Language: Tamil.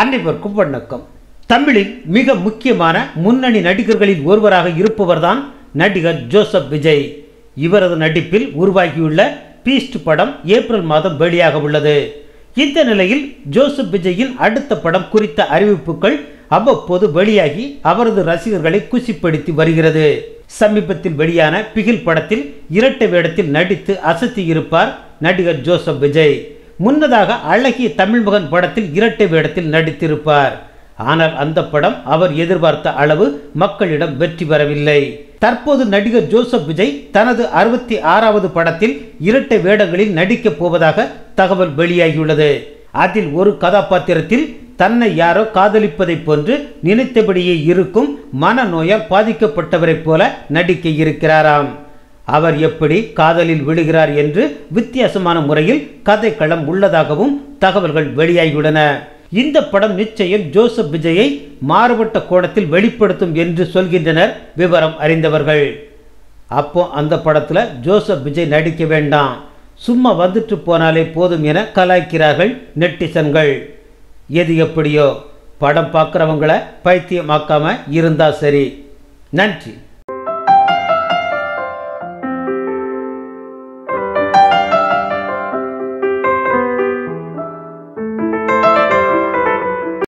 அன்னைவருக்கும் வணக்கம் தமிழில் மிக முக்கியமான முன்னணி நடிகர்களில் ஒருவராக இருப்பவர்தான் நடிகர் ஜோசப் விஜய் இவரது நடிப்பில் உருவாகியுள்ள பீஸ்ட் படம் ஏப்ரல் மாதம் வெளியாக உள்ளது இந்த நிலையில் ஜோசப் விஜயின் அடுத்த படம் குறித்த அறிவிப்புகள் அவ்வப்போது வெளியாகி அவரது ரசிகர்களை குசிப்படுத்தி வருகிறது சமீபத்தில் வெளியான பிகில் படத்தில் இரட்டை வேடத்தில் நடித்து அசத்தி இருப்பார் நடிகர் ஜோசப் விஜய் முன்னதாக அழகிய தமிழ் மகன் படத்தில் இரட்டை வேடத்தில் நடித்திருப்பார் ஆனால் அந்த படம் அவர் எதிர்பார்த்த அளவு மக்களிடம் வெற்றி பெறவில்லை தற்போது நடிகர் ஜோசப் விஜய் தனது அறுபத்தி ஆறாவது படத்தில் இரட்டை வேடங்களில் நடிக்கப் போவதாக தகவல் வெளியாகியுள்ளது அதில் ஒரு கதாபாத்திரத்தில் தன்னை யாரோ காதலிப்பதை போன்று நினைத்தபடியே இருக்கும் மனநோயால் பாதிக்கப்பட்டவரைப் போல நடிக்க இருக்கிறாராம் அவர் எப்படி காதலில் விழுகிறார் என்று வித்தியாசமான முறையில் கதைக்களம் உள்ளதாகவும் தகவல்கள் வெளியாகியுள்ளன இந்த படம் நிச்சயம் ஜோசப் விஜயை மாறுபட்ட கோணத்தில் வெளிப்படுத்தும் என்று சொல்கின்றனர் விவரம் அறிந்தவர்கள் அப்போ அந்த படத்தில் ஜோசப் விஜய் நடிக்க வேண்டாம் சும்மா வந்துட்டு போனாலே போதும் என கலாய்க்கிறார்கள் நெட்டிசன்கள் எது எப்படியோ படம் பார்க்குறவங்கள பைத்தியமாக்காமல் இருந்தால் சரி நன்றி